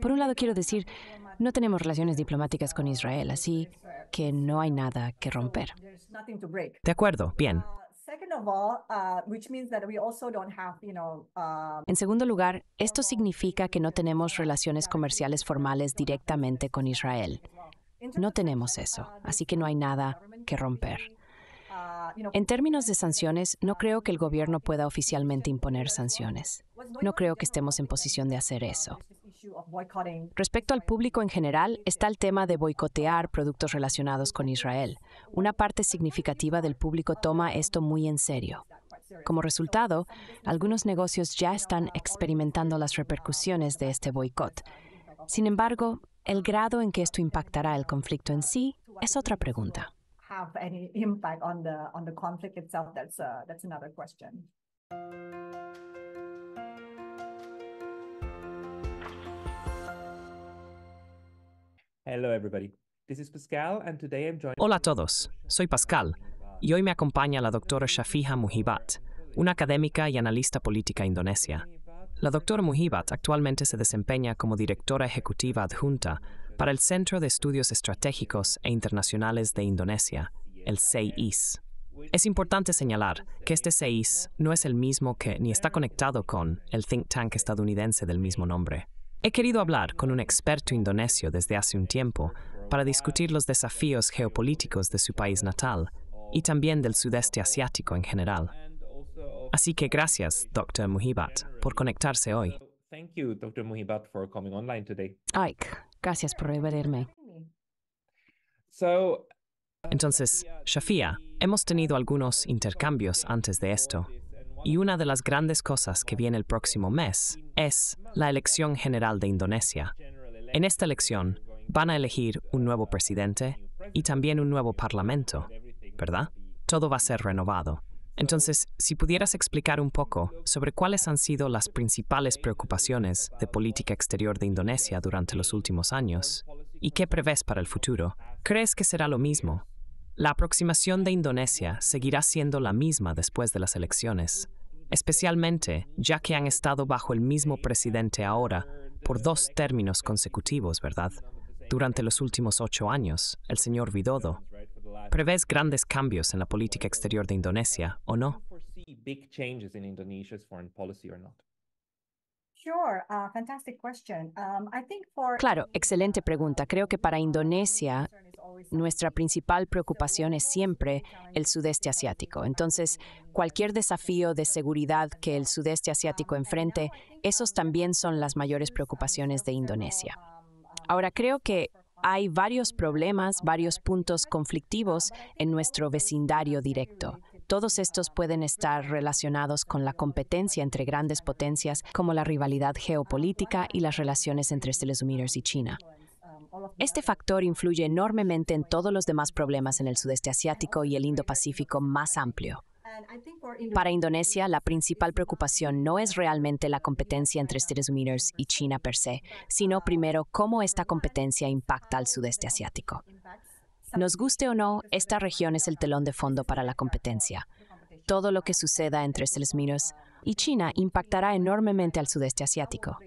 Por un lado, quiero decir, no tenemos relaciones diplomáticas con Israel, así que no hay nada que romper. De acuerdo, bien. En segundo lugar, esto significa que no tenemos relaciones comerciales formales directamente con Israel. No tenemos eso, así que no hay nada que romper. Uh, en términos de sanciones, no creo que el gobierno pueda oficialmente imponer sanciones. No creo que estemos en posición de hacer eso. Respecto al público en general, está el tema de boicotear productos relacionados con Israel. Una parte significativa del público toma esto muy en serio. Como resultado, algunos negocios ya están experimentando las repercusiones de este boicot. Sin embargo, el grado en que esto impactará el conflicto en sí es otra pregunta have any impact on the on the conflict itself, that's uh, that's another question. Hello everybody. This is Pascal and today I'm joined... Hola a todos, soy Pascal y hoy me acompaña la doctora Shafiha Muhibat, una académica y analista política indonesia. La doctora Muhibat actualmente se desempeña como directora ejecutiva adjunta para el Centro de Estudios Estratégicos e Internacionales de Indonesia, el CEIS. Es importante señalar que este CEIS no es el mismo que ni está conectado con el think tank estadounidense del mismo nombre. He querido hablar con un experto indonesio desde hace un tiempo para discutir los desafíos geopolíticos de su país natal y también del sudeste asiático en general. Así que gracias, Dr. Muhibat, por conectarse hoy. Gracias por invitarme. Uh, Entonces, uh, Shafia, hemos tenido algunos intercambios antes de esto. Y una de las grandes cosas que viene el próximo mes es la elección general de Indonesia. En esta elección van a elegir un nuevo presidente y también un nuevo parlamento, ¿verdad? Todo va a ser renovado. Entonces, si pudieras explicar un poco sobre cuáles han sido las principales preocupaciones de política exterior de Indonesia durante los últimos años y qué prevés para el futuro, ¿crees que será lo mismo? La aproximación de Indonesia seguirá siendo la misma después de las elecciones, especialmente ya que han estado bajo el mismo presidente ahora por dos términos consecutivos, ¿verdad? Durante los últimos ocho años, el señor Vidodo. ¿Prevés grandes cambios en la política exterior de Indonesia o no? Claro, excelente pregunta. Creo que para Indonesia nuestra principal preocupación es siempre el sudeste asiático. Entonces, cualquier desafío de seguridad que el sudeste asiático enfrente, esos también son las mayores preocupaciones de Indonesia. Ahora, creo que hay varios problemas, varios puntos conflictivos en nuestro vecindario directo. Todos estos pueden estar relacionados con la competencia entre grandes potencias, como la rivalidad geopolítica y las relaciones entre Estados Unidos y China. Este factor influye enormemente en todos los demás problemas en el sudeste asiático y el Indo-Pacífico más amplio. Para Indonesia, la principal preocupación no es realmente la competencia entre Estados Unidos y China per se, sino primero cómo esta competencia impacta al sudeste asiático. Nos guste o no, esta región es el telón de fondo para la competencia. Todo lo que suceda entre Estados Unidos y China impactará enormemente al sudeste asiático.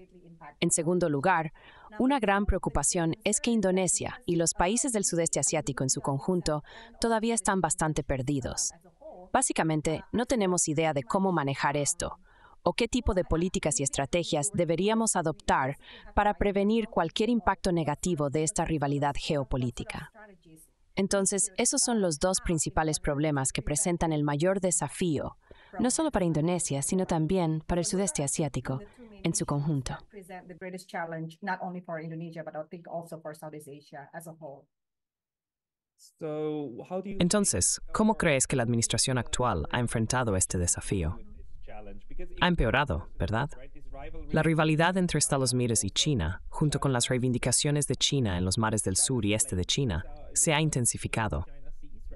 En segundo lugar, una gran preocupación es que Indonesia y los países del sudeste asiático en su conjunto todavía están bastante perdidos, Básicamente, no tenemos idea de cómo manejar esto o qué tipo de políticas y estrategias deberíamos adoptar para prevenir cualquier impacto negativo de esta rivalidad geopolítica. Entonces, esos son los dos principales problemas que presentan el mayor desafío, no solo para Indonesia, sino también para el sudeste asiático en su conjunto. Entonces, ¿cómo crees que la administración actual ha enfrentado este desafío? Ha empeorado, ¿verdad? La rivalidad entre Estados Unidos y China, junto con las reivindicaciones de China en los mares del sur y este de China, se ha intensificado.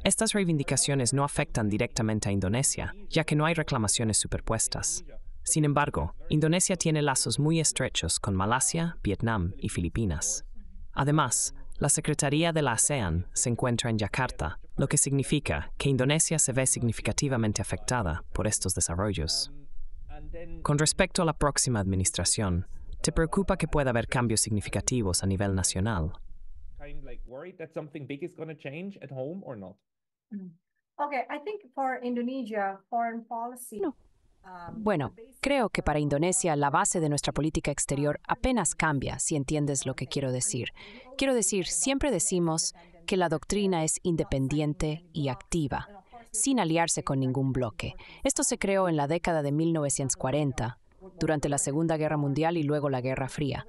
Estas reivindicaciones no afectan directamente a Indonesia, ya que no hay reclamaciones superpuestas. Sin embargo, Indonesia tiene lazos muy estrechos con Malasia, Vietnam y Filipinas. Además, la Secretaría de la ASEAN se encuentra en Yakarta, lo que significa que Indonesia se ve significativamente afectada por estos desarrollos. Con respecto a la próxima administración, ¿te preocupa que pueda haber cambios significativos a nivel nacional? Mm. Indonesia, policy. Bueno, creo que para Indonesia la base de nuestra política exterior apenas cambia, si entiendes lo que quiero decir. Quiero decir, siempre decimos que la doctrina es independiente y activa, sin aliarse con ningún bloque. Esto se creó en la década de 1940, durante la Segunda Guerra Mundial y luego la Guerra Fría.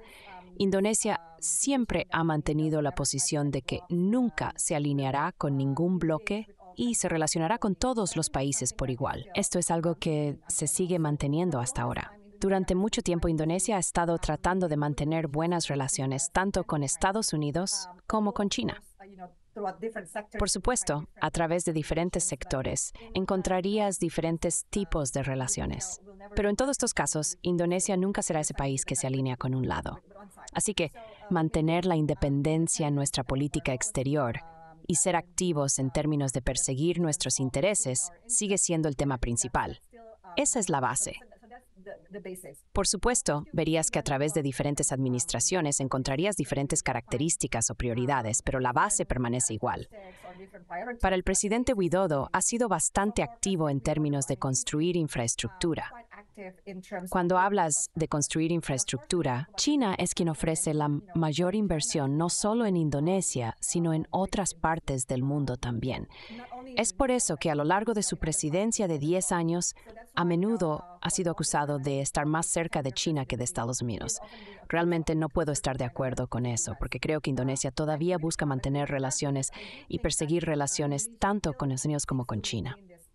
Indonesia siempre ha mantenido la posición de que nunca se alineará con ningún bloque y se relacionará con todos los países por igual. Esto es algo que se sigue manteniendo hasta ahora. Durante mucho tiempo Indonesia ha estado tratando de mantener buenas relaciones tanto con Estados Unidos como con China. Por supuesto, a través de diferentes sectores encontrarías diferentes tipos de relaciones. Pero en todos estos casos, Indonesia nunca será ese país que se alinea con un lado. Así que mantener la independencia en nuestra política exterior y ser activos en términos de perseguir nuestros intereses sigue siendo el tema principal. Esa es la base. Por supuesto, verías que a través de diferentes administraciones encontrarías diferentes características o prioridades, pero la base permanece igual. Para el presidente Widodo ha sido bastante activo en términos de construir infraestructura. Cuando hablas de construir infraestructura, China es quien ofrece la mayor inversión no solo en Indonesia, sino en otras partes del mundo también. Es por eso que a lo largo de su presidencia de 10 años, a menudo ha sido acusado de estar más cerca de China que de Estados Unidos. Realmente no puedo estar de acuerdo con eso, porque creo que Indonesia todavía busca mantener relaciones y perseguir relaciones tanto con los Estados Unidos como con China.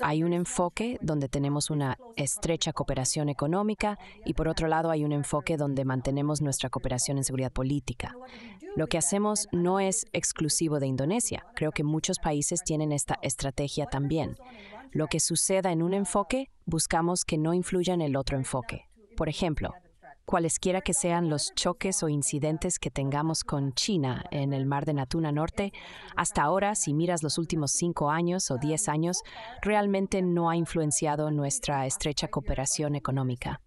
Hay un enfoque donde tenemos una estrecha cooperación económica y por otro lado hay un enfoque donde mantenemos nuestra cooperación en seguridad política. Lo que hacemos no es exclusivo de Indonesia. Creo que muchos países tienen esta estrategia también. Lo que suceda en un enfoque, buscamos que no influya en el otro enfoque. Por ejemplo, Cualesquiera que sean los choques o incidentes que tengamos con China en el mar de Natuna Norte, hasta ahora, si miras los últimos cinco años o diez años, realmente no ha influenciado nuestra estrecha cooperación económica.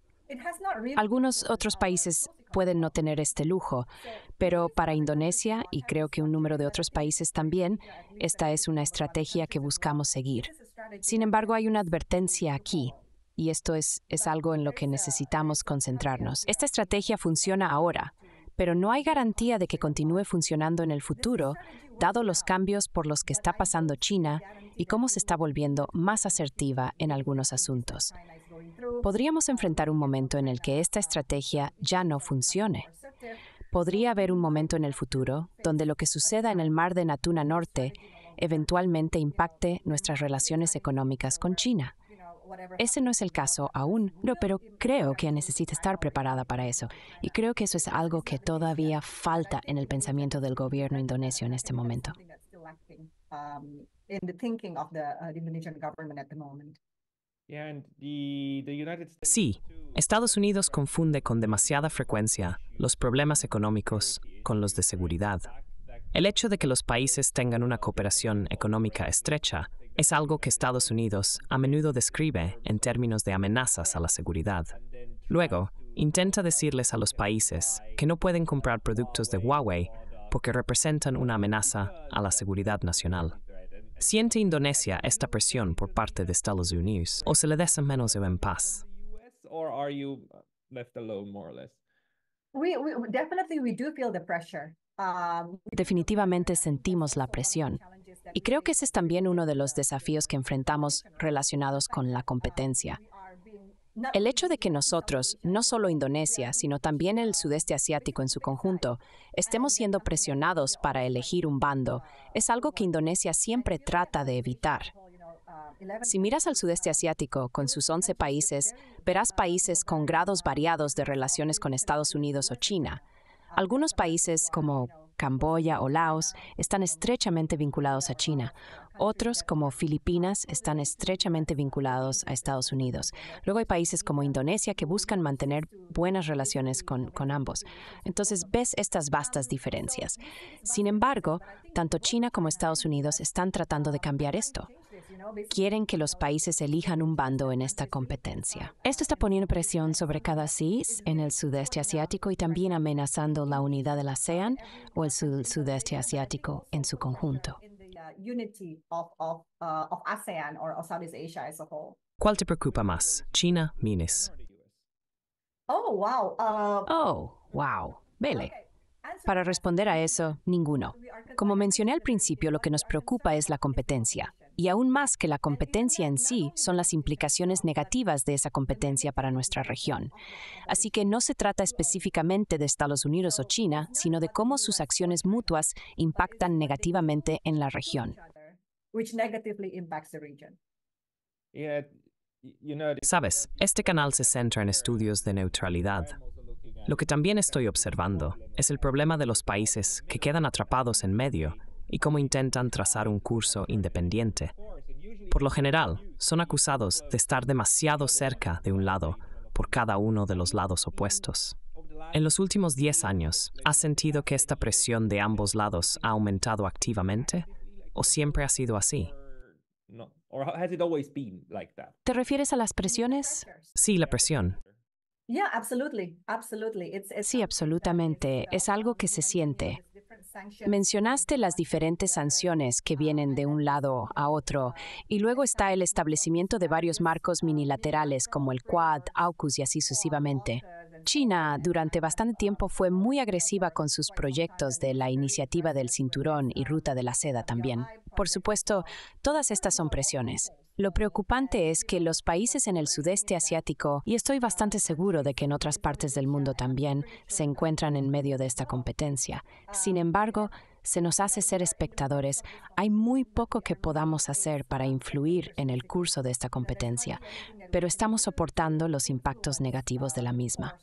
Algunos otros países pueden no tener este lujo, pero para Indonesia, y creo que un número de otros países también, esta es una estrategia que buscamos seguir. Sin embargo, hay una advertencia aquí, y esto es, es algo en lo que necesitamos concentrarnos. Esta estrategia funciona ahora, pero no hay garantía de que continúe funcionando en el futuro, dado los cambios por los que está pasando China y cómo se está volviendo más asertiva en algunos asuntos. Podríamos enfrentar un momento en el que esta estrategia ya no funcione. Podría haber un momento en el futuro donde lo que suceda en el mar de Natuna Norte eventualmente impacte nuestras relaciones económicas con China. Ese no es el caso aún, no, pero creo que necesita estar preparada para eso. Y creo que eso es algo que todavía falta en el pensamiento del gobierno indonesio en este momento. Sí, Estados Unidos confunde con demasiada frecuencia los problemas económicos con los de seguridad. El hecho de que los países tengan una cooperación económica estrecha es algo que Estados Unidos a menudo describe en términos de amenazas a la seguridad. Luego, intenta decirles a los países que no pueden comprar productos de Huawei porque representan una amenaza a la seguridad nacional. ¿Siente Indonesia esta presión por parte de Estados Unidos o se le deja menos en paz? we, definitely Ah, Definitivamente sentimos la presión. Y creo que ese es también uno de los desafíos que enfrentamos relacionados con la competencia. El hecho de que nosotros, no solo Indonesia, sino también el sudeste asiático en su conjunto, estemos siendo presionados para elegir un bando, es algo que Indonesia siempre trata de evitar. Si miras al sudeste asiático, con sus 11 países, verás países con grados variados de relaciones con Estados Unidos o China. Algunos países como Camboya o Laos están estrechamente vinculados a China, otros, como Filipinas, están estrechamente vinculados a Estados Unidos. Luego hay países como Indonesia que buscan mantener buenas relaciones con, ambos. Entonces ves estas vastas diferencias. Sin embargo, tanto China como Estados Unidos están tratando de cambiar esto quieren que los países elijan un bando en esta competencia. Esto está poniendo presión sobre cada CIS en el sudeste asiático y también amenazando la unidad del e ASEAN o el sudeste asiático en su conjunto. ¿Cuál te preocupa más, China, Mines? Oh, wow. Uh, oh, wow. Vele. Para responder a eso, ninguno. Como mencioné al principio, lo que nos preocupa es la competencia y aún más que la competencia en sí son las implicaciones negativas de esa competencia para nuestra región. Así que no se trata específicamente de Estados Unidos o China, sino de cómo sus acciones mutuas impactan negativamente en la región. Sabes, este canal se centra en estudios de neutralidad. Lo que también estoy observando es el problema de los países que quedan atrapados en medio y cómo intentan trazar un curso independiente. Por lo general, son acusados de estar demasiado cerca de un lado por cada uno de los lados opuestos. En los últimos 10 años, ¿has sentido que esta presión de ambos lados ha aumentado activamente o siempre ha sido así? ¿Te refieres a las presiones? Sí, la presión. Sí, absolutamente. Es algo que se siente. Mencionaste las diferentes sanciones que vienen de un lado a otro y luego está el establecimiento de varios marcos minilaterales como el Quad, AUKUS y así sucesivamente. China durante bastante tiempo fue muy agresiva con sus proyectos de la iniciativa del cinturón y ruta de la seda también. Por supuesto, todas estas son presiones. Lo preocupante es que los países en el sudeste asiático, y estoy bastante seguro de que en otras partes del mundo también, se encuentran en medio de esta competencia. Sin embargo, se nos hace ser espectadores, hay muy poco que podamos hacer para influir en el curso de esta competencia, pero estamos soportando los impactos negativos de la misma.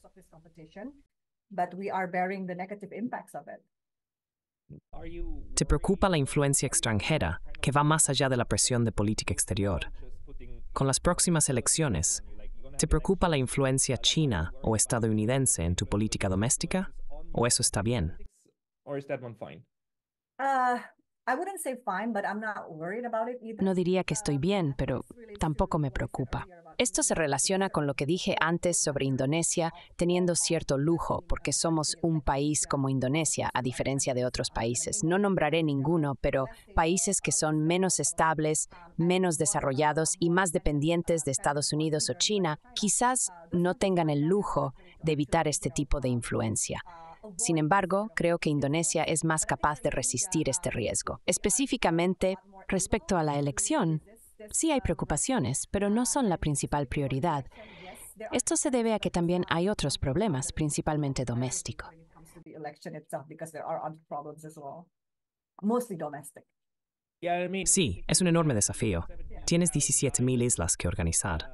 ¿Te preocupa la influencia extranjera que va más allá de la presión de política exterior? Con las próximas elecciones, ¿te preocupa la influencia china o estadounidense en tu política doméstica? ¿O eso está bien? No diría que estoy um, bien, pero tampoco me preocupa. Esto se relaciona con lo que dije antes sobre Indonesia teniendo cierto lujo, porque somos un país como Indonesia, a diferencia de otros países. No nombraré ninguno, pero países que son menos estables, menos desarrollados y más dependientes de Estados Unidos o China, quizás no tengan el lujo de evitar este tipo de influencia. Sin embargo, creo que Indonesia es más capaz de resistir este riesgo. Específicamente, respecto a la elección, sí hay preocupaciones, pero no son la principal prioridad. Esto se debe a que también hay otros problemas, principalmente domésticos. Sí, es un enorme desafío. Tienes 17.000 islas que organizar.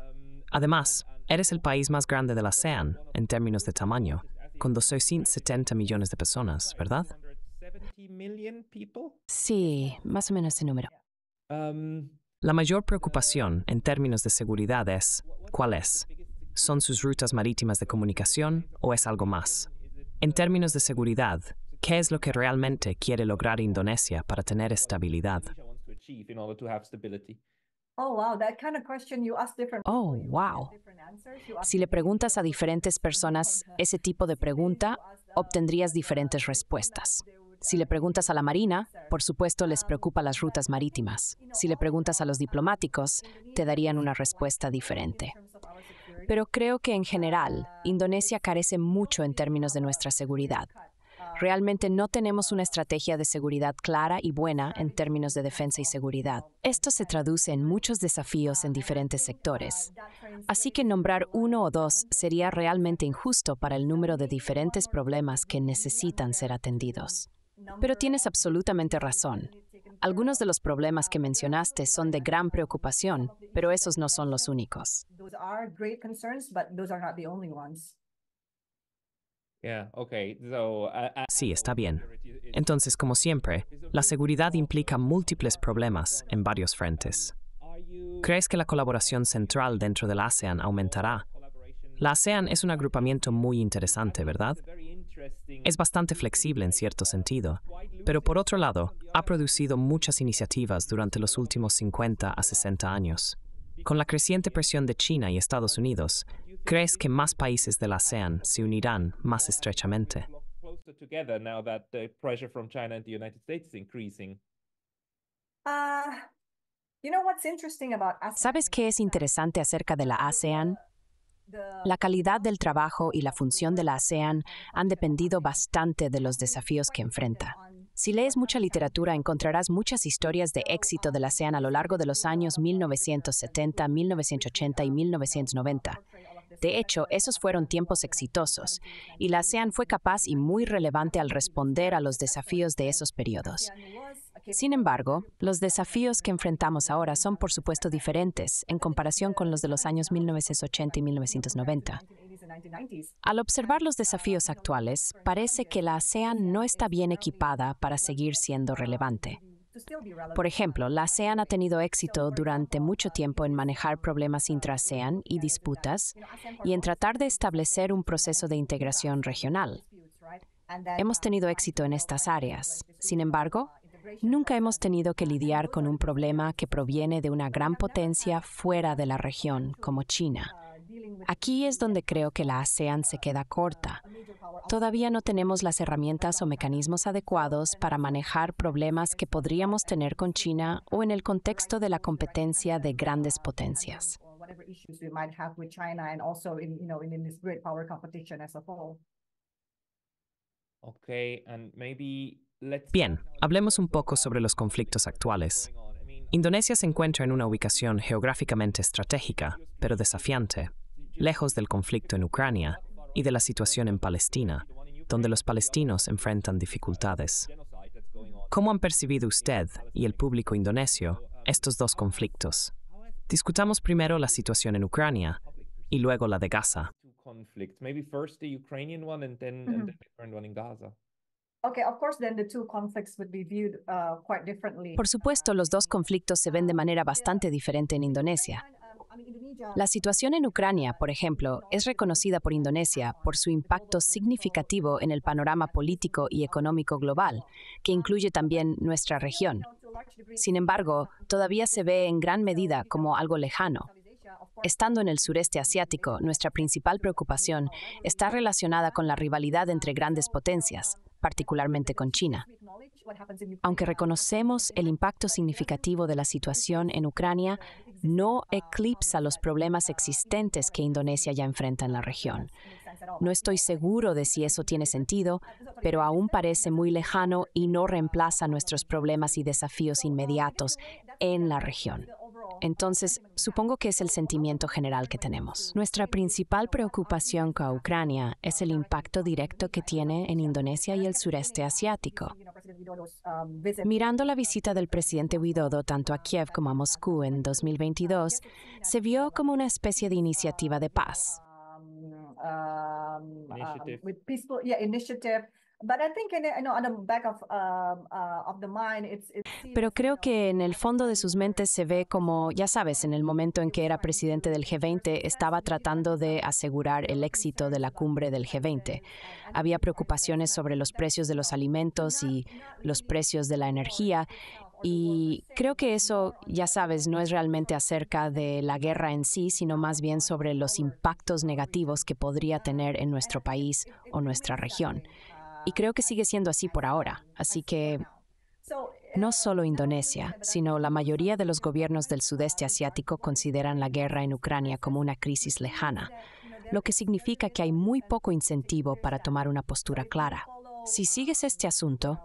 Además, eres el país más grande de la ASEAN en términos de tamaño con 270 millones de personas, ¿verdad? Sí, más o menos ese número. La mayor preocupación en términos de seguridad es, ¿cuál es? ¿Son sus rutas marítimas de comunicación o es algo más? En términos de seguridad, ¿qué es lo que realmente quiere lograr Indonesia para tener estabilidad? Oh, wow. Si le preguntas a diferentes personas ese tipo de pregunta, obtendrías diferentes respuestas. Si le uh, preguntas a la Marina, por supuesto les um, preocupa las rutas marítimas. Si le preguntas a los diplomáticos, te darían una respuesta diferente. Pero creo que en general, uh, Indonesia carece mucho en términos de nuestra seguridad. Realmente no tenemos una estrategia de seguridad clara y buena en términos de defensa y seguridad. Esto se traduce en muchos desafíos en diferentes sectores. Así que nombrar uno o dos sería realmente injusto para el número de diferentes problemas que necesitan ser atendidos. Pero tienes absolutamente razón. Algunos de los problemas que mencionaste son de gran preocupación, pero esos no son los únicos. Sí, está bien. Entonces, como siempre, la seguridad implica múltiples problemas en varios frentes. ¿Crees que la colaboración central dentro del ASEAN aumentará? La ASEAN es un agrupamiento muy interesante, ¿verdad? Es bastante flexible en cierto sentido, pero por otro lado, ha producido muchas iniciativas durante los últimos 50 a 60 años. Con la creciente presión de China y Estados Unidos, ¿Crees que más países de la ASEAN se unirán más estrechamente? ¿Sabes qué es interesante acerca de la ASEAN? La calidad del trabajo y la función de la ASEAN han dependido bastante de los desafíos que enfrenta. Si lees mucha literatura encontrarás muchas historias de éxito de la ASEAN a lo largo de los años 1970, 1980 y 1990. De hecho, esos fueron tiempos exitosos, y la ASEAN fue capaz y muy relevante al responder a los desafíos de esos periodos. Sin embargo, los desafíos que enfrentamos ahora son por supuesto diferentes en comparación con los de los años 1980 y 1990. Al observar los desafíos actuales, parece que la ASEAN no está bien equipada para seguir siendo relevante. Por ejemplo, la ASEAN ha tenido éxito durante mucho tiempo en manejar problemas intra-ASEAN y disputas y en tratar de establecer un proceso de integración regional. Hemos tenido éxito en estas áreas. Sin embargo, nunca hemos tenido que lidiar con un problema que proviene de una gran potencia fuera de la región, como China Aquí es donde creo que la ASEAN se queda corta. Todavía no tenemos las herramientas o mecanismos adecuados para manejar problemas que podríamos tener con China o en el contexto de la competencia de grandes potencias. Bien, hablemos un poco sobre los conflictos actuales. Indonesia se encuentra en una ubicación geográficamente estratégica, pero desafiante lejos del conflicto en Ucrania y de la situación en Palestina, donde los palestinos enfrentan dificultades. ¿Cómo han percibido usted y el público indonesio estos dos conflictos? Discutamos primero la situación en Ucrania y luego la de Gaza. Por supuesto, los dos conflictos se ven de manera bastante diferente en Indonesia. La situación en Ucrania, por ejemplo, es reconocida por Indonesia por su impacto significativo en el panorama político y económico global, que incluye también nuestra región. Sin embargo, todavía se ve en gran medida como algo lejano. Estando en el sureste asiático, nuestra principal preocupación está relacionada con la rivalidad entre grandes potencias, particularmente con China. Aunque reconocemos el impacto significativo de la situación en Ucrania, no eclipsa los problemas existentes que Indonesia ya enfrenta en la región. No estoy seguro de si eso tiene sentido, pero aún parece muy lejano y no reemplaza nuestros problemas y desafíos inmediatos en la región. Entonces, supongo que es el sentimiento general que tenemos. Nuestra principal preocupación con Ucrania es el impacto directo que tiene en Indonesia y el sureste asiático. Um, Mirando la visita del presidente Widodo tanto a Kiev como a Moscú en 2022, se vio como una especie de iniciativa de paz. Um, um, pero creo que en el fondo de sus mentes se ve como, ya sabes, en el momento en que era presidente del G20, estaba tratando de asegurar el éxito de la cumbre del G20. Había preocupaciones sobre los precios de los alimentos y los precios de la energía. Y creo que eso, ya sabes, no es realmente acerca de la guerra en sí, sino más bien sobre los impactos negativos que podría tener en nuestro país o nuestra región. Y creo que sigue siendo así por ahora. Así que no solo Indonesia, sino la mayoría de los gobiernos del sudeste asiático consideran la guerra en Ucrania como una crisis lejana, lo que significa que hay muy poco incentivo para tomar una postura clara. Si sigues este asunto,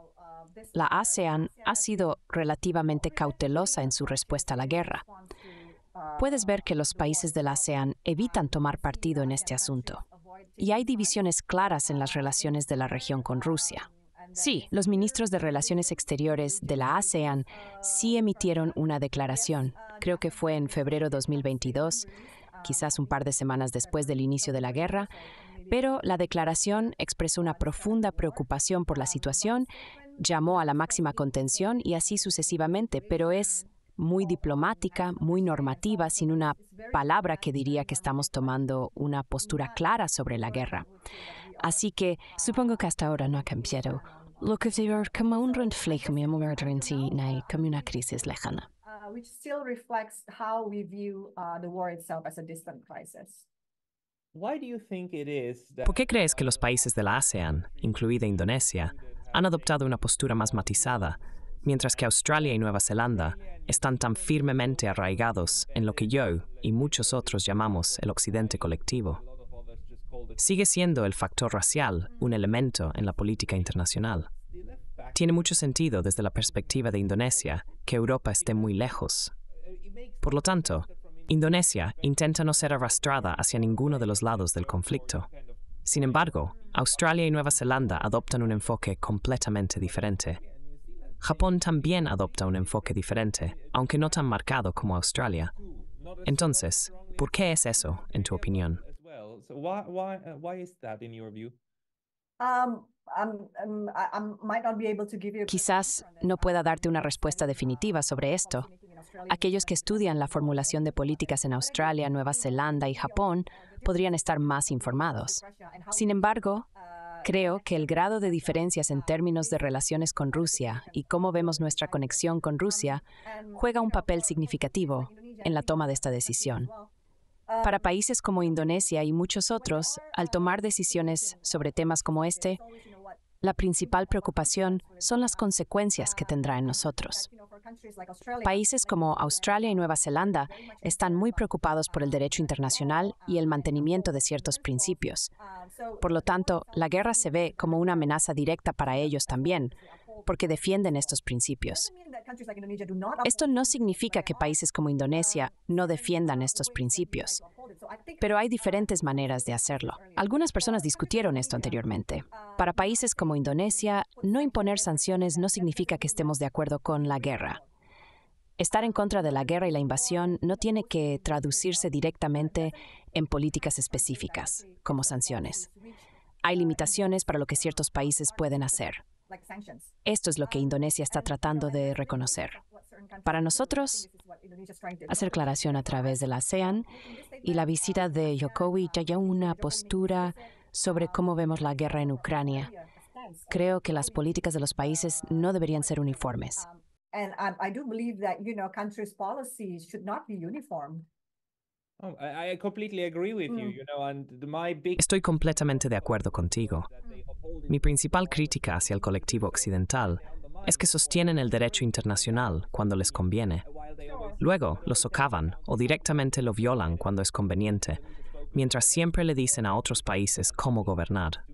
la ASEAN ha sido relativamente cautelosa en su respuesta a la guerra. Puedes ver que los países de la ASEAN evitan tomar partido en este asunto y hay divisiones claras en las relaciones de la región con Rusia. Sí, los ministros de Relaciones Exteriores de la ASEAN sí emitieron una declaración, creo que fue en febrero 2022, quizás un par de semanas después del inicio de la guerra, pero la declaración expresó una profunda preocupación por la situación, llamó a la máxima contención y así sucesivamente, pero es muy diplomática, muy normativa, sin una palabra que diría que estamos tomando una postura clara sobre la guerra. Así que supongo que hasta ahora no ha cambiado. Lo que se como un reflejo como una crisis lejana. ¿Por qué crees que los países de la ASEAN, incluida Indonesia, han adoptado una postura más matizada mientras que Australia y Nueva Zelanda están tan firmemente arraigados en lo que yo y muchos otros llamamos el Occidente colectivo. Sigue siendo el factor racial un elemento en la política internacional. Tiene mucho sentido desde la perspectiva de Indonesia que Europa esté muy lejos. Por lo tanto, Indonesia intenta no ser arrastrada hacia ninguno de los lados del conflicto. Sin embargo, Australia y Nueva Zelanda adoptan un enfoque completamente diferente Japón también adopta un enfoque diferente, aunque no tan marcado como Australia. Entonces, ¿por qué es eso, en tu opinión? Quizás no pueda darte una respuesta definitiva sobre esto. Aquellos que estudian la formulación de políticas en Australia, Nueva Zelanda y Japón podrían estar más informados. Sin embargo, uh, Creo que el grado de diferencias en términos de relaciones con Rusia y cómo vemos nuestra conexión con Rusia juega un papel significativo en la toma de esta decisión. Para países como Indonesia y muchos otros, al tomar decisiones sobre temas como este, la principal preocupación son las consecuencias que tendrá en nosotros. Países como Australia y Nueva Zelanda están muy preocupados por el derecho internacional y el mantenimiento de ciertos principios. Por lo tanto, la guerra se ve como una amenaza directa para ellos también, porque defienden estos principios. Esto no significa que países como Indonesia no defiendan estos principios, pero hay diferentes maneras de hacerlo. Algunas personas discutieron esto anteriormente. Para países como Indonesia, no imponer sanciones no significa que estemos de acuerdo con la guerra. Estar en contra de la guerra y la invasión no tiene que traducirse directamente en políticas específicas, como sanciones. Hay limitaciones para lo que ciertos países pueden hacer. Esto es lo que um, Indonesia está tratando de reconocer. Para nosotros, hacer aclaración a través de la ASEAN y la visita um, de Jokowi, ya una postura sobre cómo um, vemos la guerra en Ucrania. Creo que las políticas de los países no deberían ser uniformes. Estoy completamente de acuerdo contigo. Mi principal crítica hacia el colectivo occidental es que sostienen el derecho internacional cuando les conviene. Luego lo socavan o directamente lo violan cuando es conveniente, mientras siempre le dicen a otros países cómo gobernar.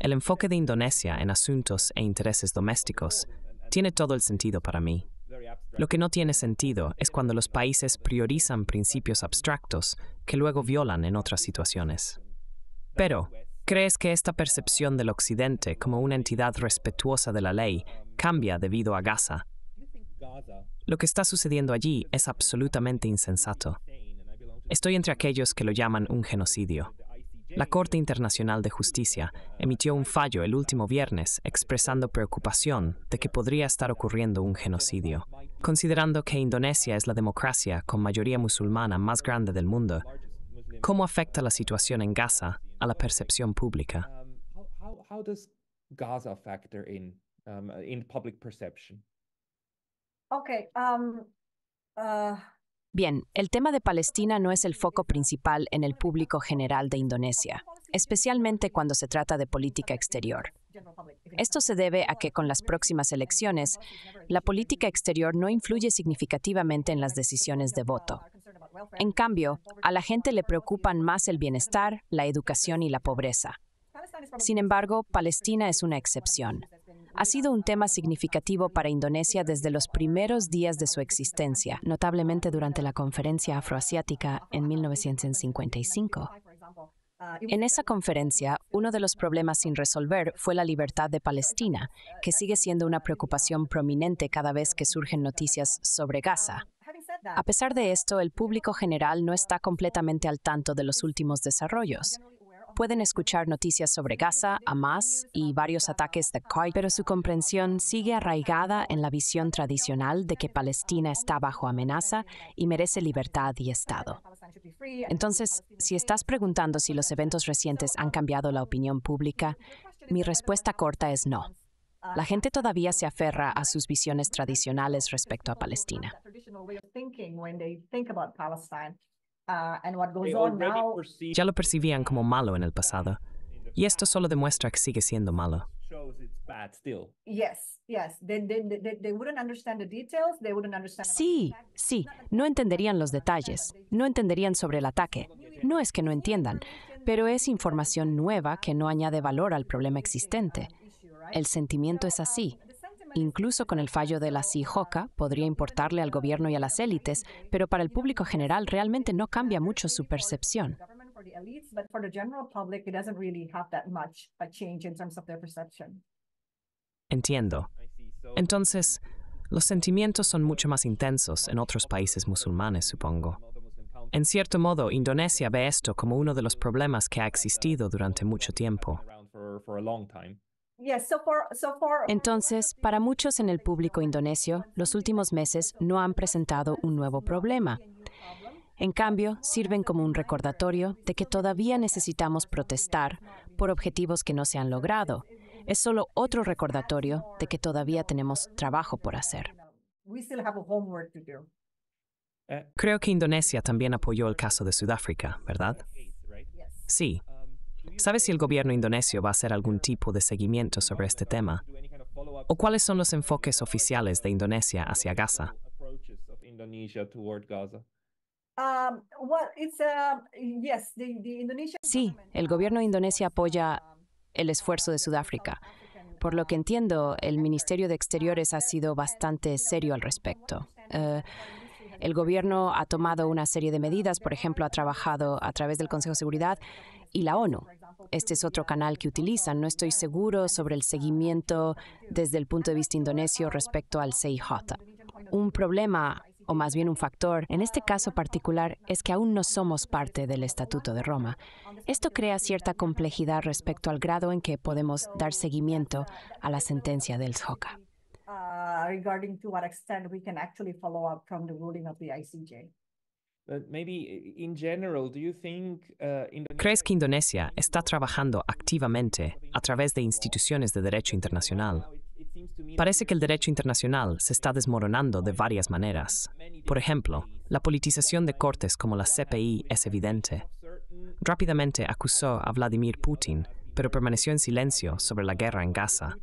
El enfoque de Indonesia en asuntos e intereses domésticos tiene todo el sentido para mí. Lo que no tiene sentido es cuando los países priorizan principios abstractos que luego violan en otras situaciones. Pero, ¿crees que esta percepción del Occidente como una entidad respetuosa de la ley cambia debido a Gaza? Lo que está sucediendo allí es absolutamente insensato. Estoy entre aquellos que lo llaman un genocidio. La Corte Internacional de Justicia emitió un fallo el último viernes expresando preocupación de que podría estar ocurriendo un genocidio. Considerando que Indonesia es la democracia con mayoría musulmana más grande del mundo, ¿cómo afecta la situación en Gaza a la percepción pública? Um, okay. Um, uh, Bien, el tema de Palestina no es el foco principal en el público general de Indonesia, especialmente cuando se trata de política exterior. Esto se debe a que con las próximas elecciones, la política exterior no influye significativamente en las decisiones de voto. En cambio, a la gente le preocupan más el bienestar, la educación y la pobreza. Sin embargo, Palestina es una excepción ha sido un tema significativo para Indonesia desde los primeros días de su existencia, notablemente durante la conferencia afroasiática en 1955. En esa conferencia, uno de los problemas sin resolver fue la libertad de Palestina, que sigue siendo una preocupación prominente cada vez que surgen noticias sobre Gaza. A pesar de esto, el público general no está completamente al tanto de los últimos desarrollos. Pueden escuchar noticias sobre Gaza, Hamas y varios ataques de COI, pero su comprensión sigue arraigada en la visión tradicional de que Palestina está bajo amenaza y merece libertad y Estado. Entonces, si estás preguntando si los eventos recientes han cambiado la opinión pública, mi respuesta corta es no. La gente todavía se aferra a sus visiones tradicionales respecto a Palestina. Ah, ya lo percibían como malo en el pasado. Y esto solo demuestra que sigue siendo malo. Sí, sí, no entenderían los detalles, no entenderían sobre el ataque. No es que no entiendan, pero es información nueva que no añade valor al problema existente. El sentimiento es así. Incluso con el fallo de la Sihoca, podría importarle al gobierno y a las élites, pero para el público general realmente no cambia mucho su percepción. Entiendo. Entonces, los sentimientos son mucho más intensos en otros países musulmanes, supongo. En cierto modo, Indonesia ve esto como uno de los problemas que ha existido durante mucho tiempo. Uh, Entonces, para muchos en el público indonesio, los últimos meses no han presentado un nuevo problema. En cambio, sirven como un recordatorio de que todavía necesitamos protestar por objetivos que no se han logrado. Es solo otro recordatorio de que todavía tenemos trabajo por hacer. Eh, creo que Indonesia también apoyó el caso de Sudáfrica, ¿verdad? Sí, ¿Sabes si el gobierno indonesio va a hacer algún tipo de seguimiento sobre este tema? ¿O cuáles son los enfoques oficiales de Indonesia hacia Gaza? Um, uh, sí, el gobierno de Indonesia apoya el esfuerzo de Sudáfrica. Por lo que entiendo, el Ministerio de Exteriores ha sido bastante serio al respecto. Eh, el gobierno ha tomado una serie de medidas, por ejemplo, ha trabajado a través del Consejo de Seguridad y la ONU. Este es otro canal que utilizan. No estoy seguro sobre el seguimiento desde el punto de vista indonesio respecto al CIJ. Un problema o más bien un factor, en este caso particular, es que aún no somos parte del Estatuto de Roma. Esto crea cierta complejidad respecto al grado en que podemos dar seguimiento a la sentencia del SOCA general, uh, ¿Crees que Indonesia está trabajando activamente a través de instituciones de derecho internacional? Parece que el derecho internacional se está desmoronando de varias maneras. Por ejemplo, la politización de cortes como la CPI es evidente. Rápidamente acusó a Vladimir Putin, pero permaneció en silencio sobre la guerra en Gaza.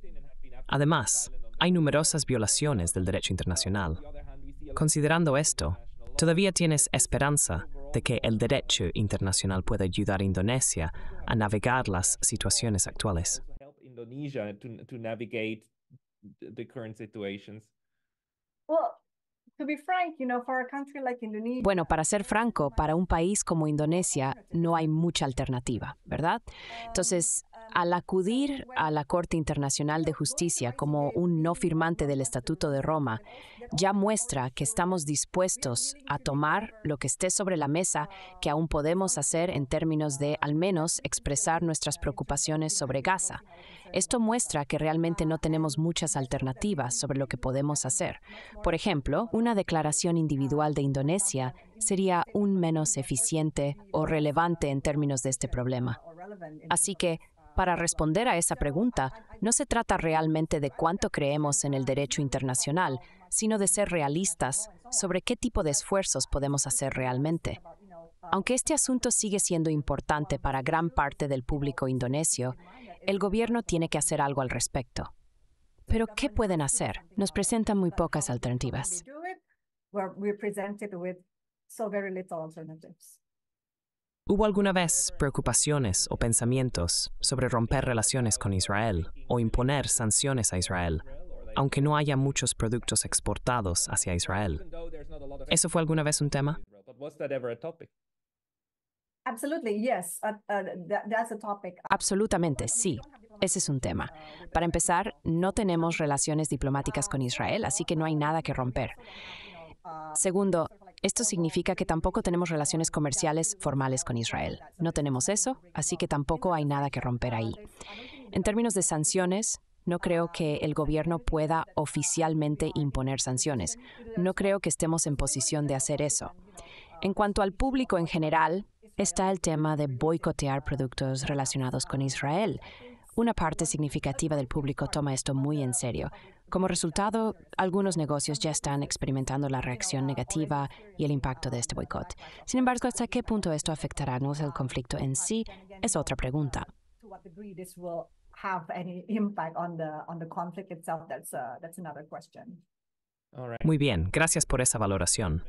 Además, hay numerosas violaciones del derecho internacional. Considerando esto, todavía tienes esperanza de que el derecho internacional pueda ayudar a Indonesia a navegar las situaciones actuales. Bueno, para ser franco, para un país como Indonesia no hay mucha alternativa, ¿verdad? Entonces, al acudir a la Corte Internacional de Justicia como un no firmante del Estatuto de Roma, ya muestra que estamos dispuestos a tomar lo que esté sobre la mesa que aún podemos hacer en términos de al menos expresar nuestras preocupaciones sobre Gaza. Esto muestra que realmente no tenemos muchas alternativas sobre lo que podemos hacer. Por ejemplo, una declaración individual de Indonesia sería un menos eficiente o relevante en términos de este problema. Así que para responder a esa pregunta, no se trata realmente de cuánto creemos en el derecho internacional, sino de ser realistas sobre qué tipo de esfuerzos podemos hacer realmente. Aunque este asunto sigue siendo importante para gran parte del público indonesio, el gobierno tiene que hacer algo al respecto. Pero, ¿qué pueden hacer? Nos presentan muy pocas alternativas. ¿Hubo alguna vez preocupaciones o pensamientos sobre romper relaciones con Israel o imponer sanciones a Israel, aunque no haya muchos productos exportados hacia Israel? ¿Eso fue alguna vez un tema? Uh, uh, Absolutamente, sí. Ese es un tema. Para empezar, no tenemos relaciones diplomáticas con Israel, así que no hay nada que romper. Segundo, esto significa que tampoco tenemos relaciones comerciales formales con Israel. No tenemos eso, así que tampoco hay nada que romper ahí. En términos de sanciones, no creo que el gobierno pueda oficialmente imponer sanciones. No creo que estemos en posición de hacer eso. En cuanto al público en general, está el tema de boicotear productos relacionados con Israel. Una parte significativa del público toma esto muy en serio. Como resultado, algunos negocios ya están experimentando la reacción negativa y el impacto de este boicot. Sin embargo, ¿hasta qué punto esto afectará no el conflicto en sí? Es otra pregunta. Muy bien, gracias por esa valoración.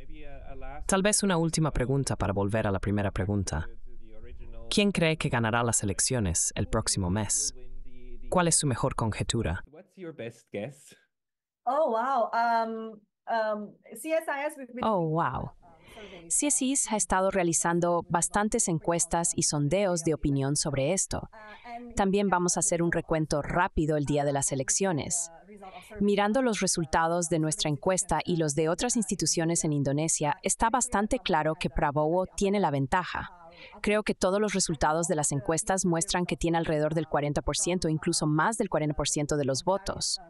Tal vez una última pregunta para volver a la primera pregunta. ¿Quién cree que ganará las elecciones el próximo mes? ¿Cuál es su mejor conjetura? Oh, wow. Um, um, oh, wow. Um, CSIS ha estado realizando bastantes encuestas y sondeos de opinión sobre esto. Uh, También vamos a hacer un recuento rápido el día de las uh, uh, elecciones. Mirando los resultados de nuestra encuesta y los de otras instituciones en Indonesia, está bastante claro que Prabowo tiene la ventaja. Creo que todos los resultados de las encuestas muestran que tiene alrededor del 40%, incluso más del 40% de los votos.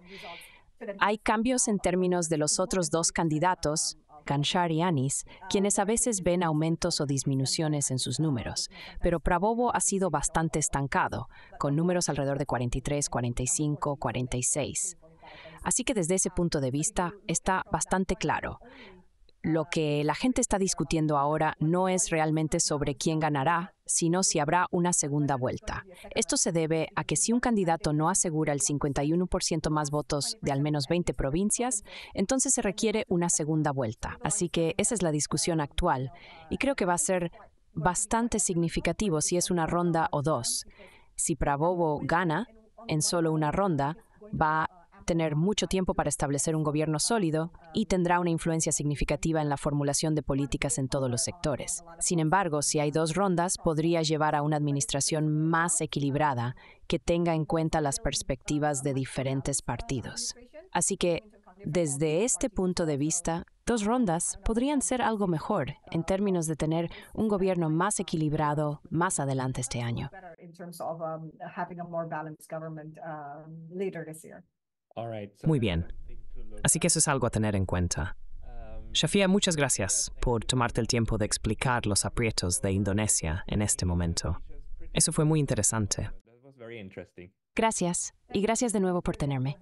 Hay cambios en términos de los otros dos candidatos, Ganshar y Anis, quienes a veces ven aumentos o disminuciones en sus números, pero Prabowo ha sido bastante estancado, con números alrededor de 43, 45, 46. Así que desde ese punto de vista está bastante claro. Lo que la gente está discutiendo ahora no es realmente sobre quién ganará, sino si habrá una segunda vuelta. Esto se debe a que si un candidato no asegura el 51% más votos de al menos 20 provincias, entonces se requiere una segunda vuelta. Así que esa es la discusión actual y creo que va a ser bastante significativo si es una ronda o dos. Si Prabowo gana en solo una ronda, va tener mucho tiempo para establecer un gobierno sólido y tendrá una influencia significativa en la formulación de políticas en todos los sectores. Sin embargo, si hay dos rondas, podría llevar a una administración más equilibrada que tenga en cuenta las perspectivas de diferentes partidos. Así que, desde este punto de vista, dos rondas podrían ser algo mejor en términos de tener un gobierno más equilibrado más adelante este año. Muy bien. Así que eso es algo a tener en cuenta. Um, Shafia, muchas gracias por tomarte el tiempo de explicar los aprietos de Indonesia en este momento. Eso fue muy interesante. Gracias, y gracias de nuevo por tenerme.